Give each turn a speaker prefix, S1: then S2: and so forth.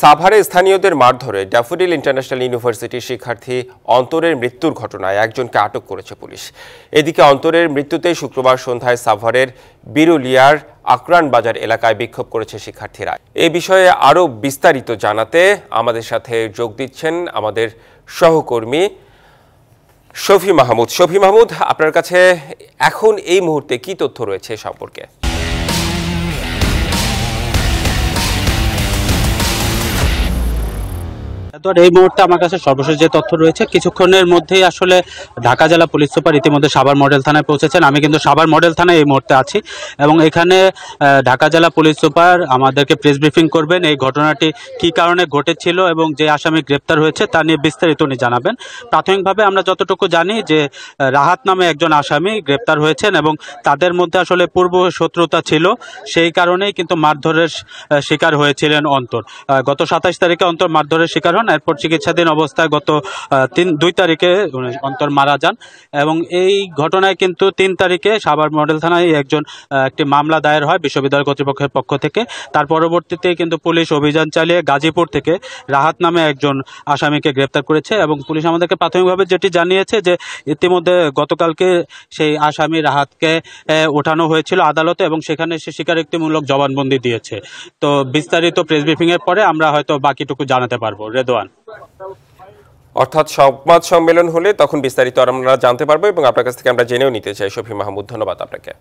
S1: সাভারে স্থানীয়দের মারধরে daffodil international ইউনিভার্সিটির শিক্ষার্থী অন্তরের মৃত্যুর ঘটনায় একজনকে আটক করেছে পুলিশ এদিকে অন্তরের মৃত্যুতে শুক্রবার সন্ধ্যায় সাভারের বিরুলিয়ার আকরান বাজার এলাকায় বিক্ষোভ করেছে শিক্ষার্থীরা এ বিষয়ে আরও বিস্তারিত জানাতে আমাদের সাথে যোগ দিচ্ছেন আমাদের সহকর্মী শফি মাহমুদ শফি মাহমুদ আপনার কাছে এখন এই মুহূর্তে কি তথ্য রয়েছে সম্পর্কে
S2: দর এই মুহূর্তে আমার কাছে সর্বশেষ যে তথ্য রয়েছে কিছুক্ষণের মধ্যেই আসলে ঢাকা জেলা পুলিশ সুপার ইতিমধ্যে সাভার মডেল থানায় পৌঁছেছেন আমি কিন্তু সাভার মডেল থানায় এই মুহূর্তে আছি এবং এখানে ঢাকা জেলা পুলিশ সুপার আমাদেরকে প্রেস ব্রিফিং করবেন এই ঘটনাটি কি কারণে ঘটেছিল এবং যে আসামি গ্রেপ্তার হয়েছে তা নিয়ে বিস্তারিত উনি জানাবেন প্রাথমিকভাবে আমরা যতটুকু জানি যে রাহাত নামে একজন আসামি গ্রেপ্তার হয়েছেন এবং তাদের মধ্যে আসলে পূর্ব শত্রুতা ছিল সেই কারণেই কিন্তু মারধরের শিকার হয়েছিলেন অন্তর গত সাতাশ তারিখে অন্তর মারধরের শিকার হন এরপর চিকিৎসাধীন অবস্থায় গত তিন দুই তারিখে মানে অন্তর মারা যান এবং এই ঘটনায় কিন্তু তিন তারিখে সাভার মডেল থানায় একজন একটি মামলা দায়ের হয় বিশ্ববিদ্যালয় কর্তৃপক্ষের পক্ষ থেকে তার পরবর্তীতে কিন্তু পুলিশ অভিযান চালিয়ে গাজীপুর থেকে রাহাত নামে একজন আসামিকে গ্রেপ্তার করেছে এবং পুলিশ আমাদেরকে প্রাথমিকভাবে যেটি জানিয়েছে যে ইতিমধ্যে গতকালকে সেই আসামি রাহাতকে ওঠানো হয়েছিল আদালতে এবং সেখানে সে স্বীকারোক্তিমূলক জবানবন্দি দিয়েছে তো বিস্তারিত প্রেস ব্রিফিংয়ের পরে আমরা হয়তো বাকিটুকু জানাতে পারবো রেদোয়ান অর্থাৎ সংবাদ সম্মেলন হলে
S1: তখন বিস্তারিত আমরা জানতে পারবো এবং আপনার কাছ থেকে আমরা জেনেও নিতে চাই শফি মাহমুদ ধন্যবাদ আপনাকে